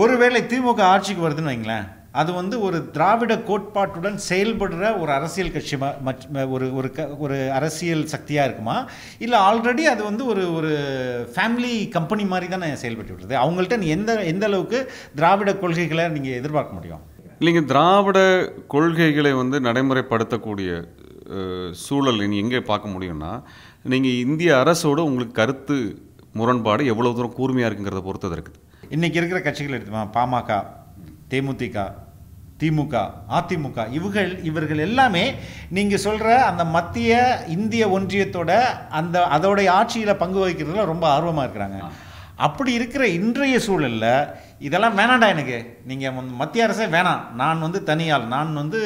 ஒருவேளை திமுக ஆட்சிக்கு வருதுன்னு வைங்களேன் அது வந்து ஒரு திராவிட கோட்பாட்டுடன் செயல்படுற ஒரு அரசியல் கட்சி ஒரு ஒரு க ஒரு அரசியல் சக்தியாக இருக்குமா இல்லை ஆல்ரெடி அது வந்து ஒரு ஒரு ஃபேமிலி கம்பெனி மாதிரி தான் செயல்பட்டு விடுறது அவங்கள்ட்ட நீ எந்த எந்த அளவுக்கு திராவிட கொள்கைகளை நீங்கள் எதிர்பார்க்க முடியும் இல்லைங்க திராவிட கொள்கைகளை வந்து நடைமுறைப்படுத்தக்கூடிய சூழல் நீங்கள் எங்கே பார்க்க முடியும்னா நீங்கள் இந்திய அரசோடு உங்களுக்கு கருத்து முரண்பாடு எவ்வளோ தூரம் கூர்மையாக இருக்குங்கிறத பொறுத்தது இருக்குது இன்றைக்கி இருக்கிற கட்சிகள் எடுத்துமா பாமக தேமுதிக திமுக அதிமுக இவர்கள் இவர்கள் எல்லாமே நீங்கள் சொல்கிற அந்த மத்திய இந்திய ஒன்றியத்தோட அந்த அதோடைய ஆட்சியில் பங்கு வகிக்கிறதுல ரொம்ப ஆர்வமாக இருக்கிறாங்க அப்படி இருக்கிற இன்றைய சூழலில் இதெல்லாம் வேணாண்டா எனக்கு நீங்கள் மத்திய அரசே வேணாம் நான் வந்து தனியால் நான் வந்து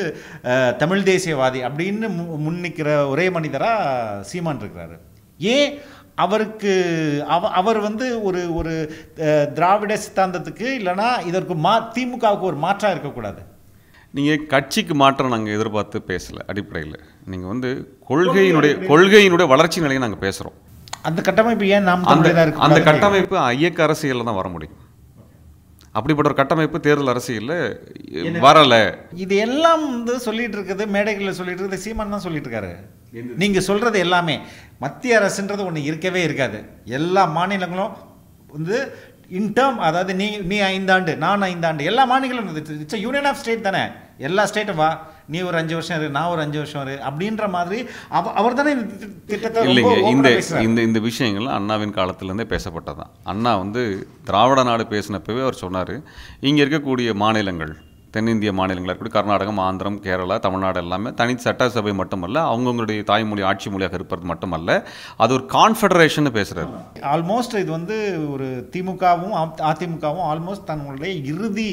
தமிழ் தேசியவாதி அப்படின்னு முன்னிற்கிற ஒரே மனிதராக சீமான் இருக்கிறாரு ஏன் அவருக்கு அவ அவர் வந்து ஒரு ஒரு திராவிட சித்தாந்தத்துக்கு இல்லைனா இதற்கு மா திமுகவுக்கு ஒரு மாற்றாக இருக்கக்கூடாது நீங்கள் கட்சிக்கு மாற்றம் நாங்கள் எதிர்பார்த்து பேசலை அடிப்படையில் நீங்கள் வந்து கொள்கையினுடைய கொள்கையினுடைய வளர்ச்சி நிலையை நாங்கள் பேசுகிறோம் அந்த கட்டமைப்பு ஏன் நாம் அந்த அந்த கட்டமைப்பு ஐயக்க அரசியலில் தான் வர முடியும் அப்படிப்பட்ட ஒரு கட்டமைப்பு தேர்தல் அரசியலில் வரலை இது எல்லாம் வந்து சொல்லிட்டு இருக்குது மேடைகளில் சொல்லிட்டு இருக்குது சீமான் தான் சொல்லிட்டு இருக்காரு நீங்கள் சொல்கிறது எல்லாமே மத்திய அரசுன்றது ஒன்று இருக்கவே இருக்காது எல்லா மாநிலங்களும் வந்து இன் டேர்ம் அதாவது நீ நீ ஐந்தாண்டு நான் ஐந்தாண்டு எல்லா மாநிலங்களும் இட்ஸ் யூனியன் ஆஃப் ஸ்டேட் தானே எல்லா ஸ்டேட்டும் வா நீ ஒரு அஞ்சு வருஷம் இரு நான் ஒரு அஞ்சு வருஷம் இரு அப்படின்ற மாதிரி அவ அவர் தானே இந்த திட்டத்தை இல்லைங்க இந்த இந்த இந்த விஷயங்கள் அண்ணாவின் காலத்துலேருந்தே பேசப்பட்டதான் அண்ணா வந்து திராவிட நாடு பேசினப்பவே அவர் சொன்னார் இங்கே இருக்கக்கூடிய மாநிலங்கள் தென்னிந்திய மாநிலங்களாக இருக்கட்டும் கர்நாடகம் ஆந்திரம் கேரளா தமிழ்நாடு எல்லாமே தனி சட்டசபை மட்டுமல்ல அவங்கவுங்களுடைய தாய்மொழி ஆட்சி மொழியாக இருப்பது மட்டுமல்ல அது ஒரு கான்ஃபெடரேஷன் பேசுகிறார் ஆல்மோஸ்ட் இது வந்து ஒரு திமுகவும் அதிமுகவும் ஆல்மோஸ்ட் தங்களுடைய இறுதி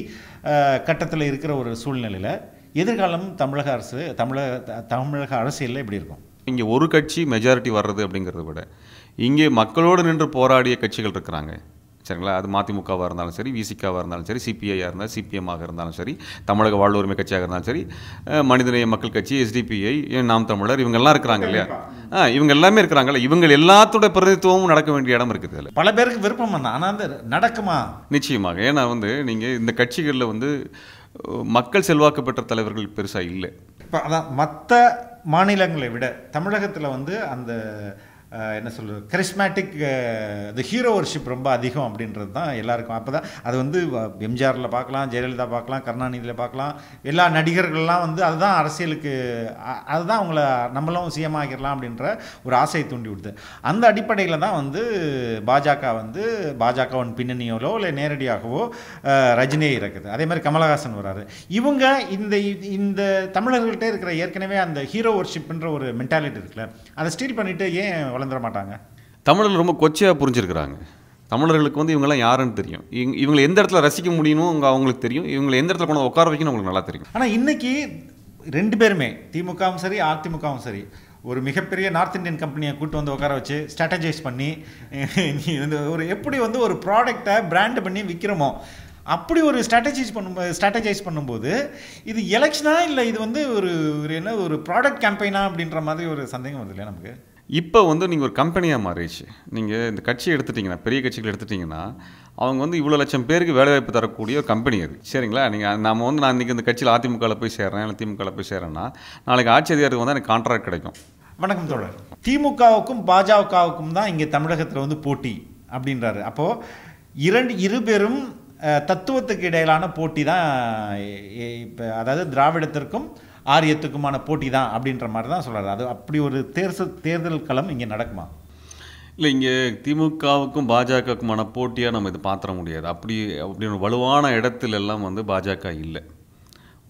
கட்டத்தில் இருக்கிற ஒரு சூழ்நிலையில் எதிர்காலம் தமிழக அரசு தமிழக தமிழக அரசியலில் எப்படி இருக்கும் இங்கே ஒரு கட்சி மெஜாரிட்டி வர்றது அப்படிங்கிறத விட இங்கே மக்களோடு நின்று போராடிய கட்சிகள் இருக்கிறாங்க சரிங்களா அது மதிமுகவாக இருந்தாலும் சரி விசிக்காவாக இருந்தாலும் சரி சிபிஐயாக இருந்தாலும் சிபிஎம்மாக இருந்தாலும் சரி தமிழக வாழ்வுரிமை கட்சியாக இருந்தாலும் சரி மனிதநேய மக்கள் கட்சி எஸ்டிபிஐ நாம் தமிழர் இவங்கெல்லாம் இருக்கிறாங்க இல்லையா இவங்க எல்லாமே இருக்கிறாங்கல்ல இவங்க எல்லாத்தோட பிரதித்துவமும் நடக்க வேண்டிய இடம் இருக்குது இல்லை பல பேருக்கு விருப்பம் ஆனால் நடக்குமா நிச்சயமாக ஏன்னா வந்து நீங்கள் இந்த கட்சிகளில் வந்து மக்கள் செல்வாக்கு பெற்ற தலைவர்கள் பெருசாக இல்லை இப்போ அதான் மற்ற மாநிலங்களை விட தமிழகத்தில் வந்து அந்த என்ன சொல்கிறது கரிஸ்மேட்டிக் இந்த ஹீரோ ஒர்ஷிப் ரொம்ப அதிகம் அப்படின்றது தான் எல்லாருக்கும் அப்போ தான் அது வந்து எம்ஜிஆரில் பார்க்கலாம் ஜெயலலிதா பார்க்கலாம் கருணாநிதியில் பார்க்கலாம் எல்லா நடிகர்கள்லாம் வந்து அதுதான் அரசியலுக்கு அதுதான் அவங்கள நம்மளும் சிஎம் ஆகிடலாம் அப்படின்ற ஒரு ஆசையை தூண்டி விடுது அந்த அடிப்படையில் தான் வந்து பாஜக வந்து பாஜகவின் பின்னணியோலோ இல்லை நேரடியாகவோ ரஜினியை இருக்குது அதே மாதிரி கமலஹாசன் வராரு இவங்க இந்த இந்த தமிழர்கள்ட்டே இருக்கிற ஏற்கனவே அந்த ஹீரோ ஒர்ஷிப்ன்ற ஒரு மென்டாலிட்டி இருக்குல்ல அதை ஸ்டீல் பண்ணிவிட்டு ஏன் வளர்ந்துட மாட்டாங்க தமிழர்கள் ரொம்ப கொச்சையாக புரிஞ்சிருக்கிறாங்க தமிழர்களுக்கு வந்து இவங்கெல்லாம் யாருன்னு தெரியும் இவங்க இவங்களை எந்த இடத்துல ரசிக்க முடியணும் அவங்களுக்கு தெரியும் இவங்களை எந்த இடத்துல கொண்டு உட்கார வைக்கணும் அவங்களுக்கு நல்லா தெரியும் ஆனால் இன்றைக்கி ரெண்டு பேருமே திமுகவும் சரி அதிமுகவும் சரி ஒரு மிகப்பெரிய நார்த் இந்தியன் கம்பெனியை கூட்டு வந்து உட்கார வச்சு ஸ்ட்ராட்டஜைஸ் பண்ணி ஒரு எப்படி வந்து ஒரு ப்ராடக்டை பிராண்ட் பண்ணி விற்கிறோமோ அப்படி ஒரு ஸ்ட்ராட்டஜைஸ் பண்ணும்போது ஸ்ட்ராட்டஜைஸ் பண்ணும்போது இது எலெக்ஷனா இல்லை இது வந்து ஒரு என்ன ஒரு ப்ராடக்ட் கேம்பெயினா அப்படின்ற மாதிரி ஒரு சந்தேகம் வருது இல்லையா நமக்கு இப்போ வந்து நீங்கள் ஒரு கம்பெனியாக மாறிடுச்சு நீங்கள் இந்த கட்சியை எடுத்துட்டிங்கன்னா பெரிய கட்சிகள் எடுத்துட்டிங்கன்னா அவங்க வந்து இவ்வளோ லட்சம் பேருக்கு வேலைவாய்ப்பு தரக்கூடிய ஒரு கம்பெனி அது சரிங்களா நீங்கள் நம்ம வந்து நான் இன்றைக்கி இந்த கட்சியில் அதிமுகவில் போய் சேர்றேன் இல்லை திமுகவில் போய் சேரேன்னா நாளைக்கு ஆட்சி அதிகாரத்துக்கு வந்து எனக்கு கான்ட்ராக்ட் கிடைக்கும் வணக்கம் தோழர் திமுகவுக்கும் பாஜகவுக்கும் தான் இங்கே தமிழகத்தில் வந்து போட்டி அப்படின்றாரு அப்போது இரண்டு இருபெரும் தத்துவத்துக்கு இடையிலான போட்டி தான் இப்போ அதாவது திராவிடத்திற்கும் ஆரியத்துக்குமான போட்டி தான் அப்படின்ற மாதிரி தான் சொல்கிறார் அது அப்படி ஒரு தேர்தல் தேர்தல் களம் இங்கே நடக்குமா இல்லை இங்கே திமுகவுக்கும் பாஜகவுக்குமான போட்டியாக நம்ம இது பார்த்துட முடியாது அப்படி அப்படின்னு வலுவான இடத்துல எல்லாம் வந்து பாஜக இல்லை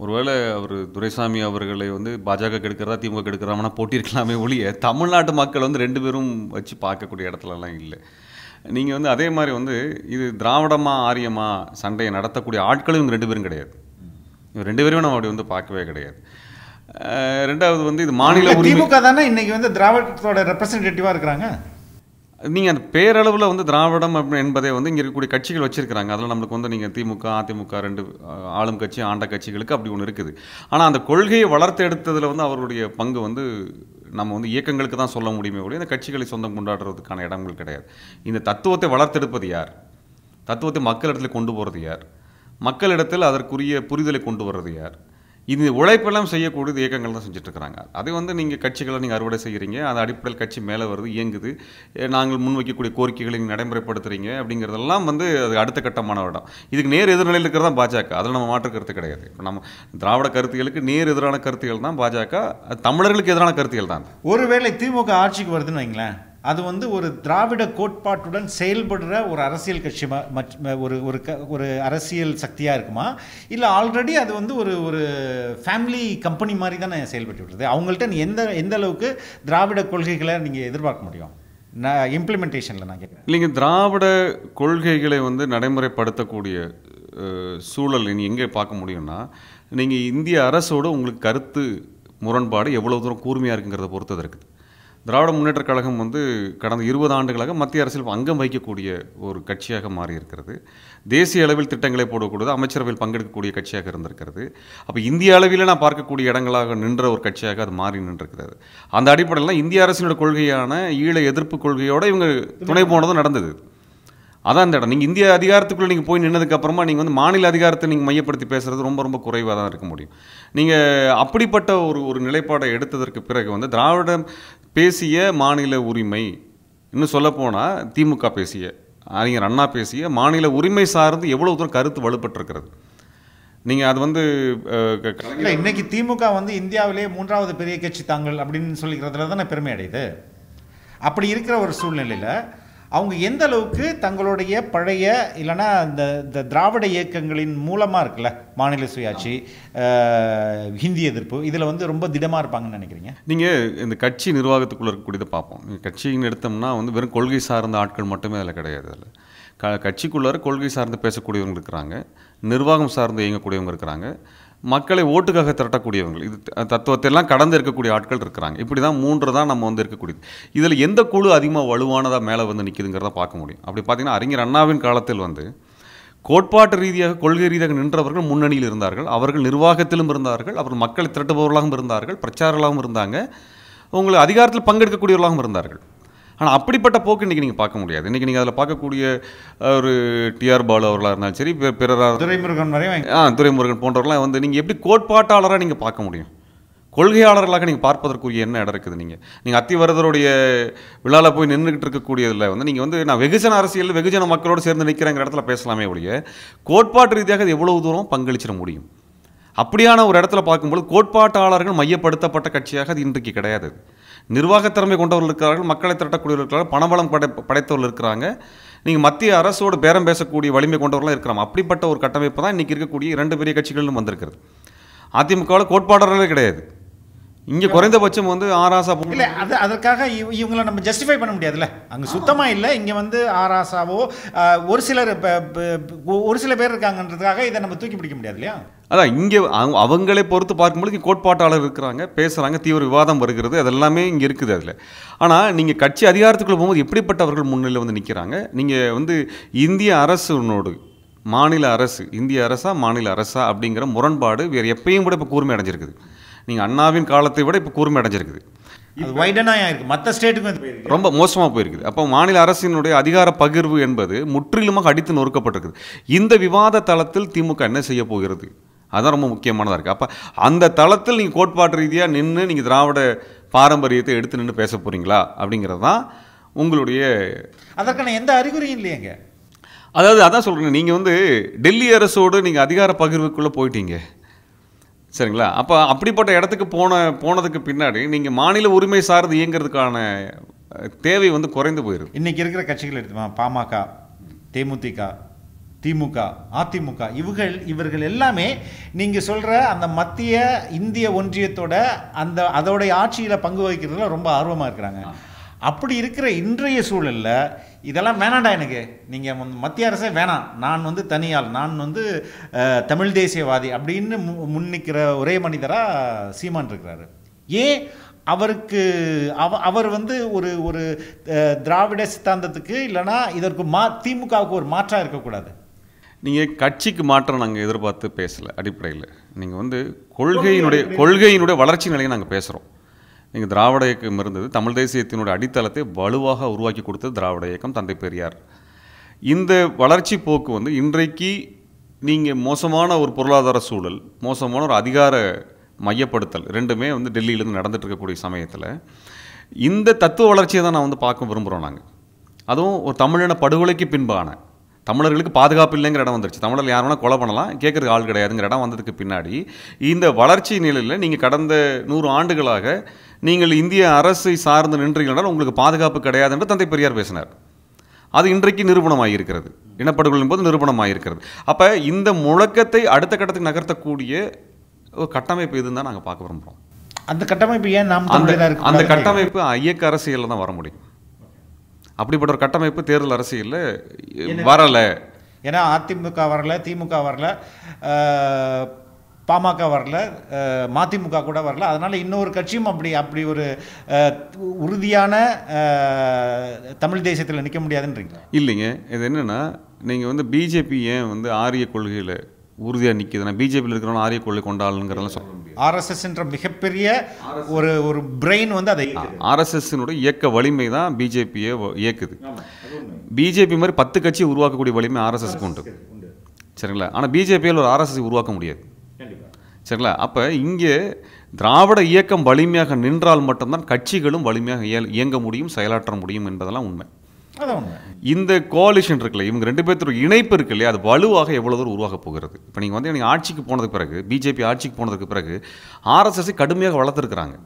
ஒருவேளை அவர் துரைசாமி அவர்களை வந்து பாஜக கெடுக்கிறதா திமுக கெடுக்கிறாங்கன்னா போட்டி இருக்கலாமே ஒழிய தமிழ்நாட்டு மக்கள் வந்து ரெண்டு பேரும் வச்சு பார்க்கக்கூடிய இடத்துலலாம் இல்லை நீங்கள் வந்து அதே மாதிரி வந்து இது திராவிடமா ஆரியமா சண்டையை நடத்தக்கூடிய ஆட்களும் இவங்க ரெண்டு பேரும் கிடையாது இவங்க ரெண்டு பேருமே நம்ம அப்படி வந்து பார்க்கவே கிடையாது ரெண்டாவது வந்து இது மாநில திமுக தானே இன்னைக்கு வந்து திராவிடத்தோட ரெப்ரசன்டேட்டிவாக இருக்கிறாங்க நீங்கள் அந்த பேரளவில் வந்து திராவிடம் அப்படி என்பதை வந்து இங்கே இருக்கக்கூடிய கட்சிகள் வச்சுருக்கிறாங்க அதில் நம்மளுக்கு வந்து நீங்கள் திமுக அதிமுக ரெண்டு ஆளும் கட்சி ஆண்ட கட்சிகளுக்கு அப்படி ஒன்று இருக்குது ஆனால் அந்த கொள்கையை வளர்த்து எடுத்ததில் வந்து அவருடைய பங்கு வந்து நம்ம வந்து இயக்கங்களுக்கு தான் சொல்ல முடியுமே ஒழிய இந்த கட்சிகளை சொந்தம் கொண்டாடுறதுக்கான இடங்கள் கிடையாது இந்த தத்துவத்தை வளர்த்தெடுப்பது யார் தத்துவத்தை மக்களிடத்தில் கொண்டு போகிறது யார் மக்களிடத்தில் அதற்குரிய புரிதலை கொண்டு வர்றது யார் இது உழைப்பெல்லாம் செய்யக்கூடிய இயக்கங்கள் தான் இருக்கிறாங்க அது வந்து நீங்கள் கட்சிகளை நீங்கள் அறுவடை செய்கிறீங்க அது அடிப்படையில் கட்சி மேலே வருது இயங்குது நாங்கள் முன்வைக்கக்கூடிய கோரிக்கைகளை நீங்கள் நடைமுறைப்படுத்துகிறீங்க அப்படிங்கிறதெல்லாம் வந்து அது அடுத்த கட்டமான இடம் இதுக்கு நேர் எதிர்நிலையில் இருக்கிறது தான் பாஜக அதில் நம்ம மாற்று கருத்து கிடையாது இப்போ நம்ம திராவிட கருத்துகளுக்கு நேர் எதிரான கருத்துகள் தான் பாஜக தமிழர்களுக்கு எதிரான கருத்துகள் தான் ஒருவேளை திமுக ஆட்சிக்கு வருதுன்னு வைங்களேன் அது வந்து ஒரு திராவிட கோட்பாட்டுடன் செயல்படுற ஒரு அரசியல் கட்சி ஒரு ஒரு க ஒரு அரசியல் சக்தியாக இருக்குமா இல்லை ஆல்ரெடி அது வந்து ஒரு ஒரு ஃபேமிலி கம்பெனி மாதிரி தானே செயல்பட்டு விடுறது அவங்கள்ட்ட நீ எந்த எந்த அளவுக்கு திராவிட கொள்கைகளை நீங்கள் எதிர்பார்க்க முடியும் நான் இம்ப்ளிமெண்டேஷனில் நான் கேட்குறேன் இல்லைங்க திராவிட கொள்கைகளை வந்து நடைமுறைப்படுத்தக்கூடிய சூழல் நீங்கள் எங்கே பார்க்க முடியும்னா நீங்கள் இந்திய அரசோடு உங்களுக்கு கருத்து முரண்பாடு எவ்வளோ தூரம் கூர்மையாக இருக்குங்கிறத பொறுத்தது இருக்குது திராவிட முன்னேற்றக் கழகம் வந்து கடந்த இருபது ஆண்டுகளாக மத்திய அரசில் அங்கம் வகிக்கக்கூடிய ஒரு கட்சியாக மாறியிருக்கிறது தேசிய அளவில் திட்டங்களை போடக்கூடாது அமைச்சரவையில் பங்கெடுக்கக்கூடிய கட்சியாக இருந்திருக்கிறது அப்போ இந்திய அளவில் நான் பார்க்கக்கூடிய இடங்களாக நின்ற ஒரு கட்சியாக அது மாறி நின்றிருக்கிறது அந்த அடிப்படையில் இந்திய அரசினோட கொள்கையான ஈழ எதிர்ப்பு கொள்கையோடு இவங்க துணை போனதும் நடந்தது அதான் அந்த இடம் நீங்கள் இந்திய அதிகாரத்துக்குள்ளே நீங்கள் போய் நின்னதுக்கப்புறமா நீங்கள் வந்து மாநில அதிகாரத்தை நீங்கள் மையப்படுத்தி பேசுகிறது ரொம்ப ரொம்ப குறைவாக தான் இருக்க முடியும் நீங்கள் அப்படிப்பட்ட ஒரு ஒரு நிலைப்பாடை எடுத்ததற்கு பிறகு வந்து திராவிட பேசிய மாநில உரிமை இன்னும் சொல்லப்போனால் திமுக பேசிய அறிஞர் அண்ணா பேசிய மாநில உரிமை சார்ந்து எவ்வளோ தூரம் கருத்து வலுப்பட்டுருக்கிறது நீங்கள் அது வந்து இன்னைக்கு திமுக வந்து இந்தியாவிலே மூன்றாவது பெரிய கட்சி தாங்கள் அப்படின்னு சொல்லிக்கிறதுல தானே பெருமை அடையுது அப்படி இருக்கிற ஒரு சூழ்நிலையில் அவங்க எந்த அளவுக்கு தங்களுடைய பழைய இல்லைனா இந்த இந்த திராவிட இயக்கங்களின் மூலமாக இருக்குல்ல மாநில சுயாட்சி ஹிந்தி எதிர்ப்பு இதில் வந்து ரொம்ப திடமாக இருப்பாங்கன்னு நினைக்கிறீங்க நீங்கள் இந்த கட்சி நிர்வாகத்துக்குள்ளே இருக்கக்கூடியதை பார்ப்போம் கட்சின்னு எடுத்தோம்னா வந்து வெறும் கொள்கை சார்ந்த ஆட்கள் மட்டுமே அதில் கிடையாது அதில் க கட்சிக்குள்ளார கொள்கை சார்ந்து பேசக்கூடியவங்க இருக்கிறாங்க நிர்வாகம் சார்ந்து இயங்கக்கூடியவங்க இருக்கிறாங்க மக்களை ஓட்டுக்காக திரட்டக்கூடியவங்க இது தத்துவத்தையெல்லாம் கடந்து இருக்கக்கூடிய ஆட்கள் இருக்கிறாங்க இப்படி தான் மூன்று தான் நம்ம வந்து இருக்கக்கூடியது இதில் எந்த குழு அதிகமாக வலுவானதாக மேலே வந்து நிற்கிதுங்கிறத பார்க்க முடியும் அப்படி பார்த்திங்கன்னா அறிஞர் அண்ணாவின் காலத்தில் வந்து கோட்பாட்டு ரீதியாக கொள்கை ரீதியாக நின்றவர்கள் முன்னணியில் இருந்தார்கள் அவர்கள் நிர்வாகத்திலும் இருந்தார்கள் அவர்கள் மக்களை திரட்டுபவர்களாகவும் இருந்தார்கள் பிரச்சாரர்களாகவும் இருந்தாங்க உங்களை அதிகாரத்தில் பங்கெடுக்கக்கூடியவர்களாகவும் இருந்தார்கள் ஆனால் அப்படிப்பட்ட போக்கு இன்றைக்கி நீங்கள் பார்க்க முடியாது இன்றைக்கி நீங்கள் அதில் பார்க்கக்கூடிய ஒரு டிஆர் பாலு அவர்களாக இருந்தாலும் சரி பிறராக துரைமுருகன் வரையும் ஆ துரைமுருகன் போன்றவர்களாம் வந்து நீங்கள் எப்படி கோட்பாட்டாளராக நீங்கள் பார்க்க முடியும் கொள்கையாளர்களாக நீங்கள் பார்ப்பதற்குரிய என்ன இடம் இருக்குது நீங்கள் நீங்கள் அத்திவரதருடைய விழாவில் போய் நின்றுக்கிட்டு இருக்கக்கூடியதில் வந்து நீங்கள் வந்து நான் வெகுஜன அரசியல் வெகுஜன மக்களோடு சேர்ந்து நிற்கிறேங்கிற இடத்துல பேசலாமே ஒழிய கோட்பாட்டு ரீதியாக அது எவ்வளவு தூரம் பங்களிச்சிட முடியும் அப்படியான ஒரு இடத்துல பார்க்கும்போது கோட்பாட்டாளர்கள் மையப்படுத்தப்பட்ட கட்சியாக அது இன்றைக்கு கிடையாது நிர்வாகத்திறமை கொண்டவர்கள் இருக்கிறார்கள் மக்களை திரட்டக்கூடியவர்கள் இருக்கிறார்கள் பணபலம் படை படைத்தவர்கள் இருக்கிறாங்க நீங்கள் மத்திய அரசோடு பேரம் பேசக்கூடிய வலிமை கொண்டவர்களாக இருக்கிறாங்க அப்படிப்பட்ட ஒரு கட்டமைப்பு தான் இன்றைக்கி இருக்கக்கூடிய இரண்டு பெரிய கட்சிகளிலும் வந்திருக்கிறது அதிமுகவில் கோட்பாடர்களே கிடையாது இங்க குறைந்தபட்சம் வந்து ஆராசா இல்ல அது அதற்காக இவங்களை நம்ம ஜஸ்டிஃபை பண்ண முடியாதுல்ல அங்க சுத்தமா இல்ல இங்க வந்து ஆராசாவோ ஒரு சிலர் ஒரு சில பேர் இருக்காங்கன்றதுக்காக இதை நம்ம தூக்கி பிடிக்க முடியாது இல்லையா அதான் இங்கே அவங்க அவங்களே பொறுத்து பார்க்கும்பொழுது கோட்பாட்டாளர் இருக்கிறாங்க பேசுகிறாங்க தீவிர விவாதம் வருகிறது அதெல்லாமே இங்கே இருக்குது அதில் ஆனால் நீங்கள் கட்சி அதிகாரத்துக்குள்ளே போகும்போது எப்படிப்பட்டவர்கள் முன்னிலை வந்து நிற்கிறாங்க நீங்கள் வந்து இந்திய அரசுனோடு மாநில அரசு இந்திய அரசா மாநில அரசா அப்படிங்கிற முரண்பாடு வேறு எப்பயும் கூட இப்போ கூர்மை அடைஞ்சிருக்குது நீங்கள் அண்ணாவின் காலத்தை விட இப்போ கூர்மை அடைஞ்சிருக்குது இது வைடனாக இருக்குது மற்ற ஸ்டேட்டுக்கு ரொம்ப மோசமாக போயிருக்குது அப்போ மாநில அரசினுடைய அதிகார பகிர்வு என்பது முற்றிலுமாக அடித்து நொறுக்கப்பட்டிருக்குது இந்த விவாத தளத்தில் திமுக என்ன செய்ய போகிறது அதுதான் ரொம்ப முக்கியமானதாக இருக்குது அப்போ அந்த தளத்தில் நீங்கள் கோட்பாட்டு ரீதியாக நின்று நீங்கள் திராவிட பாரம்பரியத்தை எடுத்து நின்று பேச போகிறீங்களா அப்படிங்கிறது தான் உங்களுடைய அதற்கான எந்த அறிகுறியும் இல்லையேங்க அதாவது அதான் சொல்கிறேன் நீங்கள் வந்து டெல்லி அரசோடு நீங்கள் அதிகார பகிர்வுக்குள்ளே போயிட்டீங்க சரிங்களா அப்போ அப்படிப்பட்ட இடத்துக்கு போன போனதுக்கு பின்னாடி நீங்கள் மாநில உரிமை சார்ந்து இயங்கிறதுக்கான தேவை வந்து குறைந்து போயிடும் இன்றைக்கி இருக்கிற கட்சிகள் எடுத்துமா பாமக தேமுதிக திமுக அதிமுக இவர்கள் இவர்கள் எல்லாமே நீங்கள் சொல்கிற அந்த மத்திய இந்திய ஒன்றியத்தோட அந்த அதோடைய ஆட்சியில் பங்கு வகிக்கிறதுல ரொம்ப ஆர்வமாக இருக்கிறாங்க அப்படி இருக்கிற இன்றைய சூழலில் இதெல்லாம் வேணாண்டா எனக்கு நீங்கள் மத்திய அரசே வேணாம் நான் வந்து தனியால் நான் வந்து தமிழ் தேசியவாதி அப்படின்னு மு முன்னிக்கிற ஒரே மனிதராக சீமான் இருக்கிறாரு ஏன் அவருக்கு அவ அவர் வந்து ஒரு ஒரு திராவிட சித்தாந்தத்துக்கு இல்லைனா இதற்கு மா திமுகவுக்கு ஒரு மாற்றாக இருக்கக்கூடாது நீங்கள் கட்சிக்கு மாற்றம் நாங்கள் எதிர்பார்த்து பேசலை அடிப்படையில் நீங்கள் வந்து கொள்கையினுடைய கொள்கையினுடைய வளர்ச்சி நிலையை நாங்கள் பேசுகிறோம் இங்கே திராவிட இயக்கம் இருந்தது தமிழ் தேசியத்தினுடைய அடித்தளத்தை வலுவாக உருவாக்கி கொடுத்தது திராவிட இயக்கம் தந்தை பெரியார் இந்த வளர்ச்சி போக்கு வந்து இன்றைக்கு நீங்கள் மோசமான ஒரு பொருளாதார சூழல் மோசமான ஒரு அதிகார மையப்படுத்தல் ரெண்டுமே வந்து டெல்லியிலேருந்து நடந்துட்டு இருக்கக்கூடிய சமயத்தில் இந்த தத்துவ வளர்ச்சியை தான் நான் வந்து பார்க்க விரும்புகிறோம் நாங்கள் அதுவும் ஒரு தமிழின படுகொலைக்கு பின்பான தமிழர்களுக்கு பாதுகாப்பு இல்லைங்கிற இடம் வந்துருச்சு தமிழர் யார் வேணால் கொலை பண்ணலாம் கேட்குறதுக்கு ஆள் கிடையாதுங்கிற இடம் வந்ததுக்கு பின்னாடி இந்த வளர்ச்சி நிலையில் நீங்கள் கடந்த நூறு ஆண்டுகளாக நீங்கள் இந்திய அரசை சார்ந்து நின்றீர்கள் உங்களுக்கு பாதுகாப்பு கிடையாது என்று தந்தை பெரியார் பேசினார் அது இன்றைக்கு நிரூபணமாகியிருக்கிறது இனப்படுகொலின் போது நிரூபணமாகியிருக்கிறது அப்போ இந்த முழக்கத்தை அடுத்த கட்டத்துக்கு நகர்த்தக்கூடிய ஒரு கட்டமைப்பு இதுன்னு தான் நாங்கள் பார்க்க விரும்புகிறோம் அந்த கட்டமைப்பு ஏன் நாம் அந்த அந்த கட்டமைப்பு ஐயக்க அரசியலில் தான் வர முடியும் அப்படிப்பட்ட ஒரு கட்டமைப்பு தேர்தல் அரசியலில் வரலை ஏன்னா அதிமுக வரல திமுக வரல பாமக வரல மதிமுக கூட வரல அதனால் இன்னொரு கட்சியும் அப்படி அப்படி ஒரு உறுதியான தமிழ் தேசியத்தில் நிற்க முடியாதுன்றீங்களா இல்லைங்க இது என்னென்னா நீங்கள் வந்து பிஜேபி ஏன் வந்து ஆரிய கொள்கையில் உறுதியாக நிற்கிதுன்னா பிஜேபியில் இருக்கிறவங்க ஆரிய கொள்கை கொண்டாளுங்கிறதெல்லாம் சொல்ல முடியும் ஆர்எஸ்எஸ்ன்ற மிகப்பெரிய ஒரு ஒரு பிரெயின் வந்து அதை ஆர்எஸ்எஸ்னுடைய இயக்க வலிமை தான் பிஜேபியை இயக்குது பிஜேபி மாதிரி பத்து கட்சி உருவாக்கக்கூடிய வலிமை ஆர்எஸ்எஸ்க்கு உண்டு சரிங்களா ஆனால் பிஜேபியில் ஒரு ஆர்எஸ்எஸ் உருவாக்க முடியாது சரிங்களா அப்போ இங்கே திராவிட இயக்கம் வலிமையாக நின்றால் மட்டும்தான் கட்சிகளும் வலிமையாக இயங்க முடியும் செயலாற்ற முடியும் என்பதெல்லாம் உண்மை இந்த கோலிஷன் இருக்குல்ல இவங்க ரெண்டு பேர்த்தோட இணைப்பு இருக்கு இல்லையா அது வலுவாக எவ்வளோ தூரம் உருவாக போகிறது இப்போ நீங்கள் வந்து எனக்கு ஆட்சிக்கு போனதுக்கு பிறகு பிஜேபி ஆட்சிக்கு போனதுக்கு பிறகு ஆர்எஸ்எஸ்ஸை கடுமையாக வளர்த்துருக்குறாங்க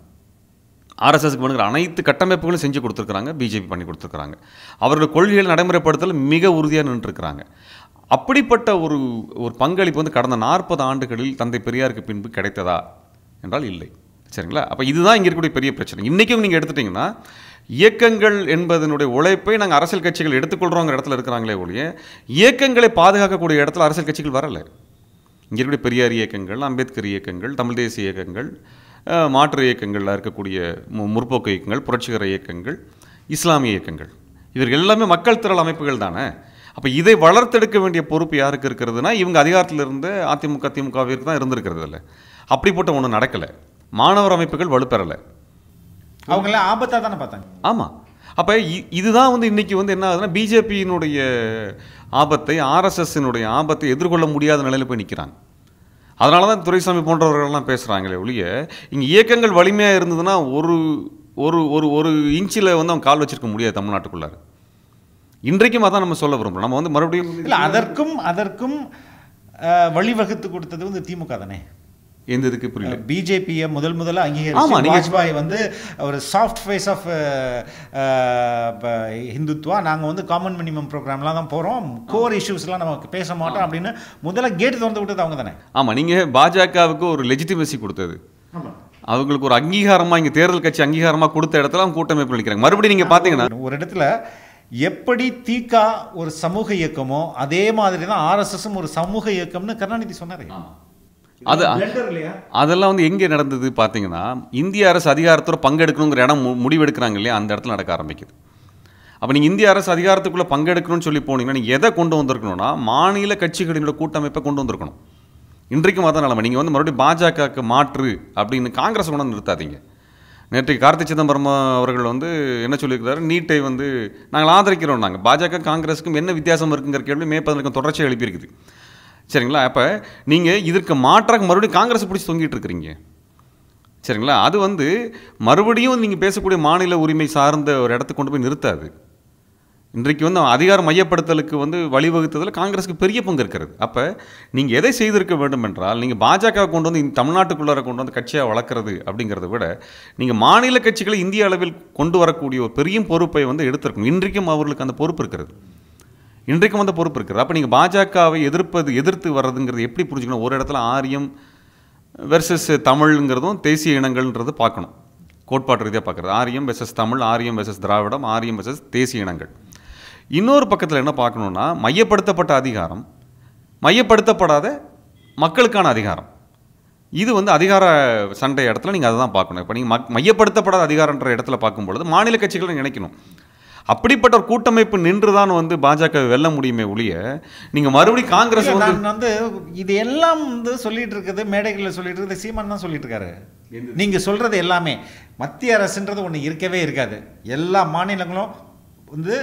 ஆர்எஸ்எஸ்க்கு பண்ணுற அனைத்து கட்டமைப்புகளும் செஞ்சு கொடுத்துருக்குறாங்க பிஜேபி பண்ணி கொடுத்துருக்குறாங்க அவருடைய கொள்கைகள் நடைமுறைப்படுத்தல் மிக உறுதியாக நின்றுருக்குறாங்க அப்படிப்பட்ட ஒரு ஒரு பங்களிப்பு வந்து கடந்த நாற்பது ஆண்டுகளில் தந்தை பெரியாருக்கு பின்பு கிடைத்ததா என்றால் இல்லை சரிங்களா அப்போ இதுதான் இங்கே இருக்கக்கூடிய பெரிய பிரச்சனை இன்றைக்கும் நீங்கள் எடுத்துட்டிங்கன்னா இயக்கங்கள் என்பதனுடைய உழைப்பை நாங்கள் அரசியல் கட்சிகள் எடுத்துக்கொள்கிறோங்கிற இடத்துல இருக்கிறாங்களே ஒழிய இயக்கங்களை பாதுகாக்கக்கூடிய இடத்துல அரசியல் கட்சிகள் வரலை இங்கே இருக்கக்கூடிய பெரியார் இயக்கங்கள் அம்பேத்கர் இயக்கங்கள் தமிழ் தேசிய இயக்கங்கள் மாற்று இயக்கங்களில் இருக்கக்கூடிய முற்போக்கு இயக்கங்கள் புரட்சிகர இயக்கங்கள் இஸ்லாமிய இயக்கங்கள் இவர்கள் எல்லாமே மக்கள் திரள் அமைப்புகள் தானே அப்போ இதை வளர்த்தெடுக்க வேண்டிய பொறுப்பு யாருக்கு இருக்கிறதுனா இவங்க அதிகாரத்தில் இருந்து அதிமுக திமுகவிற்கு தான் இருந்திருக்கிறது இல்லை அப்படிப்பட்ட ஒன்று நடக்கலை மாணவர் அமைப்புகள் வலுப்பெறலை அவங்களாம் ஆபத்தாக தானே பார்த்தாங்க ஆமாம் அப்போ இதுதான் வந்து இன்றைக்கி வந்து என்ன ஆகுதுன்னா பிஜேபியினுடைய ஆபத்தை ஆர்எஸ்எஸ்னுடைய ஆபத்தை எதிர்கொள்ள முடியாத நிலையில் போய் நிற்கிறாங்க அதனால தான் துரைசாமி போன்றவர்கள்லாம் பேசுகிறாங்களே ஒழிய இங்கே இயக்கங்கள் வலிமையாக இருந்ததுன்னா ஒரு ஒரு ஒரு ஒரு இன்ச்சில் வந்து அவங்க கால் வச்சிருக்க முடியாது தமிழ்நாட்டுக்குள்ளார் இன்றைக்கும் அதான் நம்ம சொல்ல விரும்புகிறோம் நம்ம வந்து மறுபடியும் இல்லை அதற்கும் அதற்கும் வழிவகுத்து கொடுத்தது வந்து திமுக தானே எந்த இதுக்கு புரியல பிஜேபியை முதல் முதல்ல அங்கீகரிச்சு வாஜ்பாய் வந்து ஒரு சாஃப்ட் ஃபேஸ் ஆஃப் ஹிந்துத்வா நாங்கள் வந்து காமன் மினிமம் ப்ரோக்ராம்லாம் தான் போகிறோம் கோர் இஷ்யூஸ்லாம் நமக்கு பேச மாட்டோம் அப்படின்னு முதல்ல கேட்டு திறந்து விட்டது அவங்க தானே ஆமாம் நீங்கள் பாஜகவுக்கு ஒரு லெஜிட்டிமசி கொடுத்தது அவங்களுக்கு ஒரு அங்கீகாரமாக இங்கே தேர்தல் கட்சி அங்கீகாரமாக கொடுத்த இடத்துல அவங்க கூட்டமைப்பு நினைக்கிறாங்க மறுபடியும் நீங்கள் பார்த்தீங்கன்னா ஒரு இடத்துல எப்படி தீகா ஒரு சமூக இயக்கமோ அதே மாதிரி தான் ஆர்எஸ்எஸ்ஸும் ஒரு சமூக இயக்கம்னு கருணாநிதி சொன்னார் அது அதெல்லாம் வந்து எங்கே நடந்தது பார்த்தீங்கன்னா இந்திய அரசு அதிகாரத்தோட பங்கெடுக்கணுங்கிற இடம் முடிவெடுக்கிறாங்க இல்லையா அந்த இடத்துல நடக்க ஆரம்பிக்குது அப்போ நீங்கள் இந்திய அரசு அதிகாரத்துக்குள்ளே பங்கெடுக்கணும்னு சொல்லி போனீங்கன்னா நீங்கள் எதை கொண்டு வந்திருக்கணும்னா மாநில கட்சிகளினோட கூட்டமைப்பை கொண்டு வந்திருக்கணும் இன்றைக்கும் அதான் நிலைமை நீங்கள் வந்து மறுபடியும் பாஜகவுக்கு மாற்று அப்படின்னு காங்கிரஸ் கொண்டு நிறுத்தாதீங்க நேற்றைக்கு கார்த்தி சிதம்பரம் அவர்கள் வந்து என்ன சொல்லியிருக்காரு நீட்டை வந்து நாங்கள் ஆதரிக்கிறோம் நாங்கள் பாஜக காங்கிரஸுக்கும் என்ன வித்தியாசம் இருக்குங்கிற கேள்வி மே பதினெட்டு தொடர்ச்சியாக எழுப்பியிருக்குது சரிங்களா அப்போ நீங்கள் இதற்கு மாற்றாக மறுபடியும் காங்கிரஸ் பிடிச்சி தொங்கிட்டு இருக்கிறீங்க சரிங்களா அது வந்து மறுபடியும் நீங்கள் பேசக்கூடிய மாநில உரிமை சார்ந்த ஒரு இடத்துக்கு கொண்டு போய் நிறுத்தாது இன்றைக்கு வந்து அதிகார மையப்படுத்தலுக்கு வந்து வழிவகுத்ததில் காங்கிரஸுக்கு பெரிய பங்கு இருக்கிறது அப்போ நீங்கள் எதை செய்திருக்க வேண்டும் என்றால் நீங்கள் பாஜக கொண்டு வந்து தமிழ்நாட்டுக்குள்ளார கொண்டு வந்து கட்சியாக வளர்க்குறது அப்படிங்கிறத விட நீங்கள் மாநில கட்சிகளை இந்திய அளவில் கொண்டு வரக்கூடிய ஒரு பெரிய பொறுப்பை வந்து எடுத்திருக்கணும் இன்றைக்கும் அவர்களுக்கு அந்த பொறுப்பு இருக்கிறது இன்றைக்கும் அந்த பொறுப்பு இருக்கிறது அப்போ நீங்கள் பாஜகவை எதிர்ப்பது எதிர்த்து வர்றதுங்கிறது எப்படி புரிஞ்சுக்கணும் ஒரு இடத்துல ஆரியம் வெர்சஸ் தமிழ்ங்கிறதும் தேசிய இனங்கள்ன்றது பார்க்கணும் கோட்பாட்டு ரீதியாக பார்க்குறது ஆரியம் வெர்சஸ் தமிழ் ஆரியம் வெர்சஸ் திராவிடம் ஆரியம் வெர்சஸ் தேசிய இனங்கள் இன்னொரு பக்கத்தில் என்ன பார்க்கணுன்னா மையப்படுத்தப்பட்ட அதிகாரம் மையப்படுத்தப்படாத மக்களுக்கான அதிகாரம் இது வந்து அதிகார சண்டை இடத்துல நீங்கள் அதை தான் பார்க்கணும் இப்போ நீங்கள் மக் மையப்படுத்தப்படாத அதிகாரன்ற இடத்துல பார்க்கும்பொழுது மாநில கட்சிகளை நினைக்கணும் அப்படிப்பட்ட ஒரு கூட்டமைப்பு நின்று தான் வந்து பாஜக வெல்ல முடியுமே ஒழிய நீங்கள் மறுபடியும் காங்கிரஸ் வந்து இது எல்லாம் வந்து சொல்லிட்டு இருக்குது மேடைகளில் சொல்லிட்டு இருக்குது சீமான் தான் சொல்லிட்டு இருக்காரு நீங்கள் சொல்கிறது எல்லாமே மத்திய அரசுன்றது ஒன்று இருக்கவே இருக்காது எல்லா மாநிலங்களும் வந்து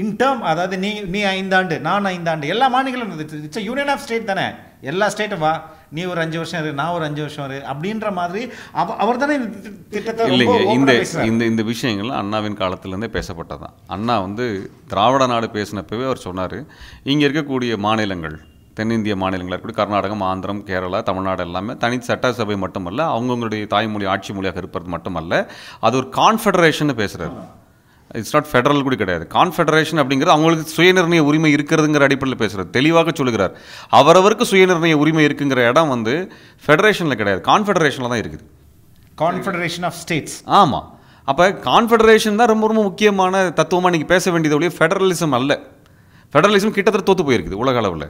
இன் டேர்ம் அதாவது நீ நீ ஐந்தாண்டு நான் ஐந்தாண்டு எல்லா மாநிலங்களும் இருந்துச்சு இட்ஸ் யூனியன் ஆஃப் ஸ்டேட் தானே எல்லா ஸ்டேட்டும் வா நீ ஒரு அஞ்சு வருஷம் இரு நான் ஒரு அஞ்சு வருஷம் இரு அப்படின்ற மாதிரி அவர் தானே இந்த திட்டத்தை இல்லைங்க இந்த இந்த இந்த விஷயங்கள்லாம் அண்ணாவின் காலத்துலேருந்தே தான் அண்ணா வந்து திராவிட நாடு பேசினப்பவே அவர் சொன்னார் இங்கே இருக்கக்கூடிய மாநிலங்கள் தென்னிந்திய மாநிலங்களாக இருக்கட்டும் கர்நாடகம் ஆந்திரம் கேரளா தமிழ்நாடு எல்லாமே தனி சட்டசபை மட்டுமல்ல அவங்கவுங்களுடைய தாய்மொழி ஆட்சி மொழியாக இருப்பது மட்டுமல்ல அது ஒரு கான்ஃபெடரேஷன் பேசுகிறாரு இட்ஸ் நாட் ஃபெடரல் கூட கிடையாது கான்ஃபெடரேஷன் அப்படிங்கிறது அவங்களுக்கு சுயநிர்ணய உரிமை இருக்கிறதுங்கிற அடிப்படையில் பேசுகிறார் தெளிவாக சொல்கிறார் அவரவருக்கு சுயநிர்ணய உரிமை இருக்குங்கிற இடம் வந்து ஃபெடரேஷனில் கிடையாது கான்ஃபெடரேஷனில் தான் இருக்குது கான்ஃபெடரேஷன் ஆஃப் ஸ்டேட்ஸ் ஆமாம் அப்போ கான்ஃபெடரேஷன் தான் ரொம்ப ரொம்ப முக்கியமான தத்துவமாக நீங்கள் பேச வேண்டியது ஒழிய ஃபெடரலிசம் அல்ல ஃபெடரலிசம் கிட்டத்தட்ட தோத்து போயிருக்குது உலக அளவில்